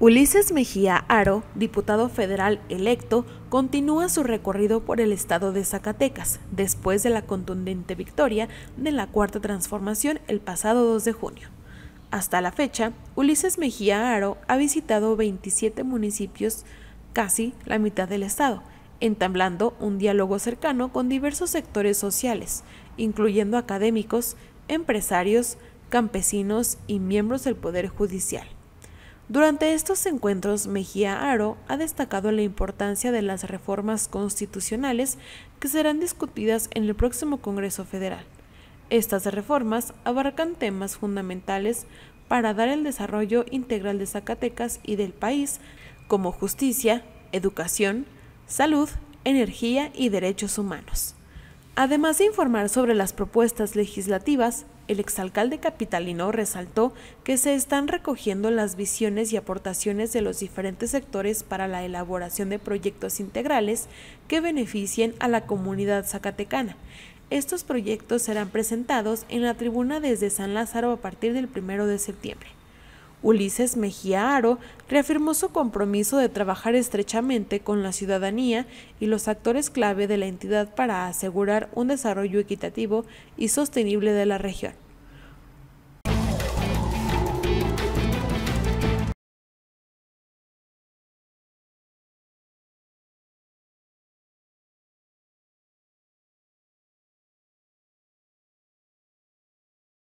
Ulises Mejía Aro, diputado federal electo, continúa su recorrido por el estado de Zacatecas, después de la contundente victoria de la Cuarta Transformación el pasado 2 de junio. Hasta la fecha, Ulises Mejía Aro ha visitado 27 municipios, casi la mitad del estado, entablando un diálogo cercano con diversos sectores sociales, incluyendo académicos, empresarios, campesinos y miembros del Poder Judicial. Durante estos encuentros, Mejía Aro ha destacado la importancia de las reformas constitucionales que serán discutidas en el próximo Congreso Federal. Estas reformas abarcan temas fundamentales para dar el desarrollo integral de Zacatecas y del país, como justicia, educación, salud, energía y derechos humanos. Además de informar sobre las propuestas legislativas, el exalcalde capitalino resaltó que se están recogiendo las visiones y aportaciones de los diferentes sectores para la elaboración de proyectos integrales que beneficien a la comunidad zacatecana. Estos proyectos serán presentados en la tribuna desde San Lázaro a partir del 1 de septiembre. Ulises Mejía Aro reafirmó su compromiso de trabajar estrechamente con la ciudadanía y los actores clave de la entidad para asegurar un desarrollo equitativo y sostenible de la región.